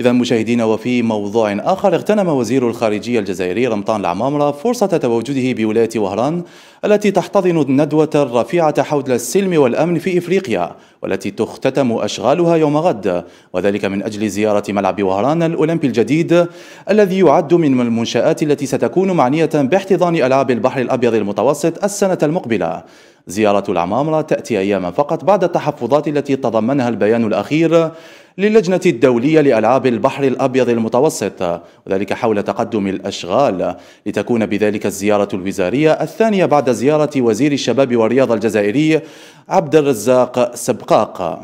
إذا مشاهدينا وفي موضوع آخر اغتنم وزير الخارجية الجزائري رمضان العمامرة فرصة تواجده بولاية وهران التي تحتضن الندوة الرفيعة حول السلم والأمن في إفريقيا والتي تختتم أشغالها يوم غد وذلك من أجل زيارة ملعب وهران الأولمبي الجديد الذي يعد من المنشآت التي ستكون معنية باحتضان ألعاب البحر الأبيض المتوسط السنة المقبلة زيارة العمامرة تأتي أياما فقط بعد التحفظات التي تضمنها البيان الأخير للجنة الدولية لألعاب البحر الأبيض المتوسط وذلك حول تقدم الأشغال لتكون بذلك الزيارة الوزارية الثانية بعد زيارة وزير الشباب والرياضة الجزائري عبد الرزاق سبقاق